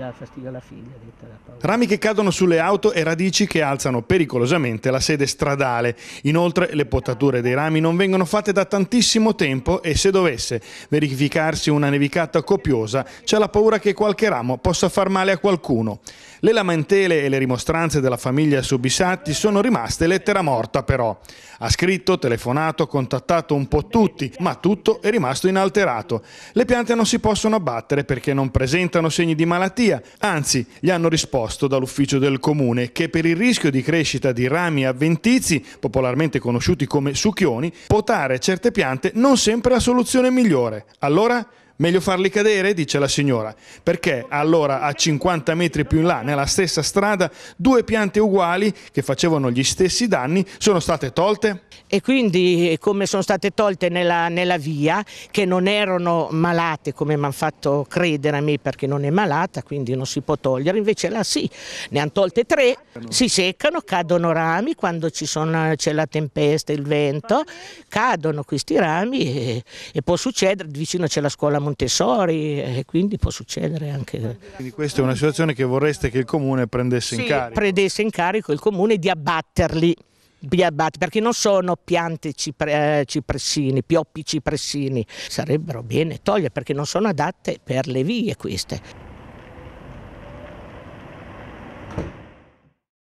dà fastidio alla figlia. Rami che cadono sulle auto e radici che alzano pericolosamente la sede stradale. Inoltre le potature dei rami non vengono fatte da tantissimo tempo e se dovesse verificarsi una nevicata copiosa c'è la paura che qualche ramo possa far male a qualcuno. Le lamentele e le rimostranze della famiglia Subisatti sono rimaste lettera morta però. Ha scritto, telefonato, contattato un po' tutti, ma tutto è rimasto inalterato. Le piante non si possono abbattere perché non presentano segni di malattia via. Anzi, gli hanno risposto dall'ufficio del comune che per il rischio di crescita di rami avventizi, popolarmente conosciuti come succhioni, potare certe piante non sempre la soluzione migliore. Allora Meglio farli cadere, dice la signora, perché allora a 50 metri più in là, nella stessa strada, due piante uguali che facevano gli stessi danni sono state tolte? E quindi eh, come sono state tolte nella, nella via, che non erano malate come mi hanno fatto credere a me perché non è malata, quindi non si può togliere, invece là sì, ne hanno tolte tre, si seccano, cadono rami quando c'è la tempesta, il vento, cadono questi rami e, eh, e può succedere, vicino c'è la scuola municipale Montessori e quindi può succedere anche. Quindi questa è una situazione che vorreste che il comune prendesse sì, in carico? prendesse in carico il comune di abbatterli perché non sono piante cipre, eh, cipressini, pioppi cipressini, sarebbero bene togliere perché non sono adatte per le vie queste.